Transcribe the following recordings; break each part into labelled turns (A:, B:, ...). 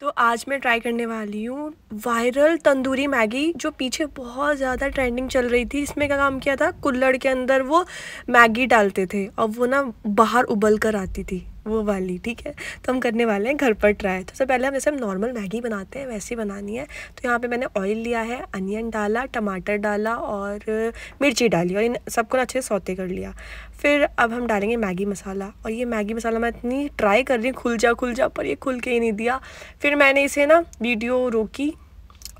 A: तो आज मैं ट्राई करने वाली हूँ वायरल तंदूरी मैगी जो पीछे बहुत ज़्यादा ट्रेंडिंग चल रही थी इसमें क्या काम किया था कुल्लड़ के अंदर वो मैगी डालते थे और वो ना बाहर उबल कर आती थी वो वाली ठीक है तो हम करने वाले हैं घर पर ट्राई तो सबसे पहले हम जैसे हम नॉर्मल मैगी बनाते हैं वैसे ही बनानी है तो यहाँ पे मैंने ऑयल लिया है अनियन डाला टमाटर डाला और मिर्ची डाली और इन सबको अच्छे से सौते कर लिया फिर अब हम डालेंगे मैगी मसाला और ये मैगी मसाला मैं इतनी ट्राई कर रही हूँ खुल जा खुल जा पर ये खुल के ही नहीं दिया फिर मैंने इसे ना वीडियो रोकी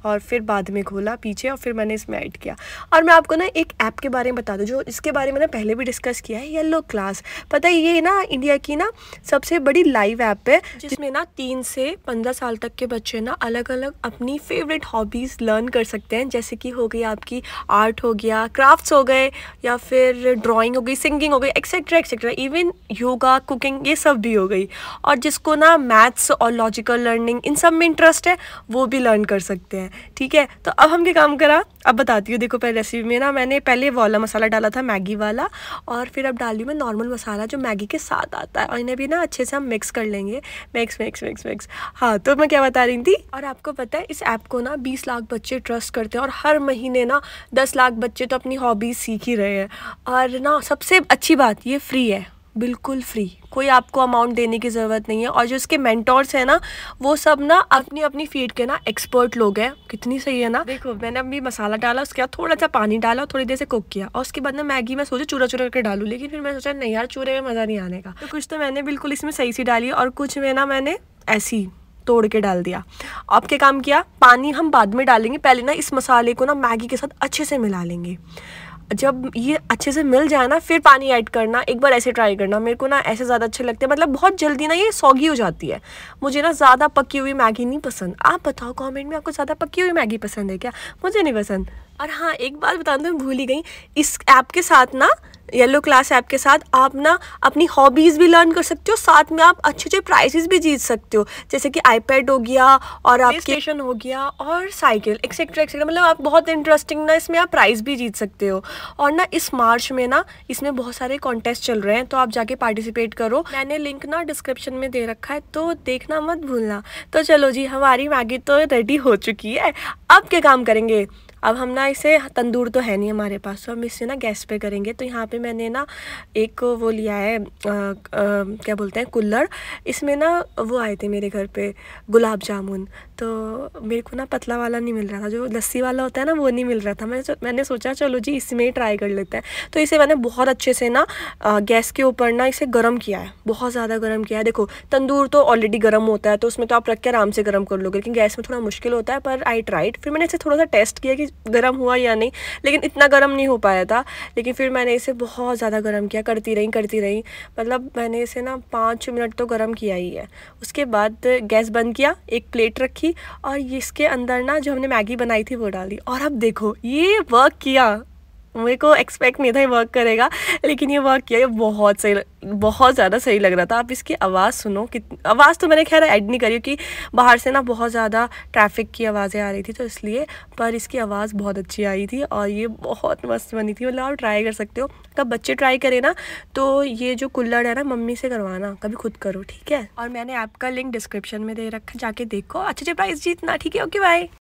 A: और फिर बाद में खोला पीछे और फिर मैंने इसमें ऐड किया और मैं आपको ना एक ऐप के बारे में बता दूँ जो इसके बारे में ना पहले भी डिस्कस किया है येलो क्लास पता है ये ना इंडिया की ना सबसे बड़ी लाइव ऐप है जिसमें ना तीन से पंद्रह साल तक के बच्चे ना अलग अलग अपनी फेवरेट हॉबीज़ लर्न कर सकते हैं जैसे कि हो गई आपकी आर्ट हो गया क्राफ्ट्स हो गए या फिर ड्राइंग हो गई सिंगिंग हो गई etcetera etcetera even yoga cooking ये सब भी हो गई और जिसको ना मैथ्स और लॉजिकल लर्निंग इन सब में इंटरेस्ट है वो भी लर्न कर सकते हैं ठीक है तो अब हम क्या काम करा अब बताती हूँ देखो पहले रेसिपी में ना मैंने पहले वाला मसाला डाला था मैगी वाला और फिर अब डाली मैं नॉर्मल मसाला जो मैगी के साथ आता है और इन्हें भी ना अच्छे से हम मिक्स कर लेंगे मिक्स मिक्स मिक्स मिक्स हाँ तो मैं क्या बता रही थी और आपको पता है इस ऐप को ना बीस लाख बच्चे ट्रस्ट करते हैं और हर महीने ना दस लाख बच्चे तो अपनी हॉबीज़ सीख ही रहे हैं और ना सबसे अच्छी बात ये फ्री है बिल्कुल फ्री कोई आपको अमाउंट देने की ज़रूरत नहीं है और जो इसके मेंटोर्स हैं ना वो सब ना अपनी अपनी फील्ड के ना एक्सपर्ट लोग हैं कितनी सही है ना देखो मैंने अभी मसाला डाला उसके बाद थोड़ा सा पानी डाला और थोड़ी देर से कुक किया और उसके बाद ना मैगी मैं सोचा चूरा चूरा करके डालूँ लेकिन फिर मैं सोचा नहीं यार चूरे में मज़ा नहीं आने का तो कुछ तो मैंने बिल्कुल इसमें सही सी डाली और कुछ में ना मैंने ऐसी तोड़ के डाल दिया अब क्या काम किया पानी हम बाद में डालेंगे पहले ना इस मसाले को ना मैगी के साथ अच्छे से मिला लेंगे जब ये अच्छे से मिल जाए ना फिर पानी ऐड करना एक बार ऐसे ट्राई करना मेरे को ना ऐसे ज़्यादा अच्छे लगते हैं मतलब बहुत जल्दी ना ये सौगी हो जाती है मुझे ना ज़्यादा पकी हुई मैगी नहीं पसंद आप बताओ कमेंट में आपको ज़्यादा पकी हुई मैगी पसंद है क्या मुझे नहीं पसंद और हाँ एक बात बता तो मैं भूल ही गई इस ऐप के साथ ना येलो क्लास ऐप के साथ आप ना अपनी हॉबीज़ भी लर्न कर सकते हो साथ में आप अच्छे अच्छे प्राइजेस भी जीत सकते हो जैसे कि आईपैड हो गया और आप स्टेशन हो गया और साइकिल एक्सेट्रा एक्सेट्रा मतलब आप बहुत इंटरेस्टिंग ना इसमें आप प्राइज़ भी जीत सकते हो और ना इस मार्च में ना इसमें बहुत सारे कॉन्टेस्ट चल रहे हैं तो आप जाके पार्टिसिपेट करो मैंने लिंक ना डिस्क्रिप्शन में दे रखा है तो देखना मत भूलना तो चलो जी हमारी मैगी तो रेडी हो चुकी है अब क्या काम करेंगे अब हम ना इसे तंदूर तो है नहीं हमारे पास तो हम इसे ना गैस पे करेंगे तो यहाँ पे मैंने ना एक वो लिया है आ, आ, क्या बोलते हैं कुल्लड़ इसमें ना वो आए थे मेरे घर पे गुलाब जामुन तो मेरे को ना पतला वाला नहीं मिल रहा था जो लस्सी वाला होता है ना वो नहीं मिल रहा था मैं मैंने सोचा चलो जी इसमें ही ट्राई कर लेते हैं तो इसे मैंने बहुत अच्छे से ना गैस के ऊपर ना इसे गर्म किया है बहुत ज़्यादा गर्म किया है देखो तंदूर तो ऑलरेडी गर्म होता है तो उसमें तो आप रख के आराम से गर्म कर लोगे लेकिन गैस में थोड़ा मुश्किल होता है पर आई ट्राइड फिर मैंने इसे थोड़ा सा टेस्ट किया कि गर्म हुआ या नहीं लेकिन इतना गर्म नहीं हो पाया था लेकिन फिर मैंने इसे बहुत ज़्यादा गर्म किया करती रही करती रही मतलब मैंने इसे ना पाँच मिनट तो गर्म किया ही है उसके बाद गैस बंद किया एक प्लेट रखी और इसके अंदर ना जो हमने मैगी बनाई थी वो डाली और अब देखो ये वर्क किया मेरे को एक्सपेक्ट नहीं था ये वर्क करेगा लेकिन ये वर्क किया ये बहुत सही बहुत ज़्यादा सही लग रहा था आप इसकी आवाज़ सुनो कि आवाज़ तो मैंने खैर ऐड नहीं करी क्योंकि बाहर से ना बहुत ज़्यादा ट्रैफिक की आवाज़ें आ रही थी तो इसलिए पर इसकी आवाज़ बहुत अच्छी आई थी और ये बहुत मस्त बनी थी मतलब आप ट्राई कर सकते हो कब बच्चे ट्राई करें ना तो ये जो कुल्लड़ है ना मम्मी से करवाना कभी खुद करो ठीक है और मैंने ऐप का लिंक डिस्क्रिप्शन में दे रखा जाके देखो अच्छे अच्छे प्राइस जीतना ठीक है ओके बाय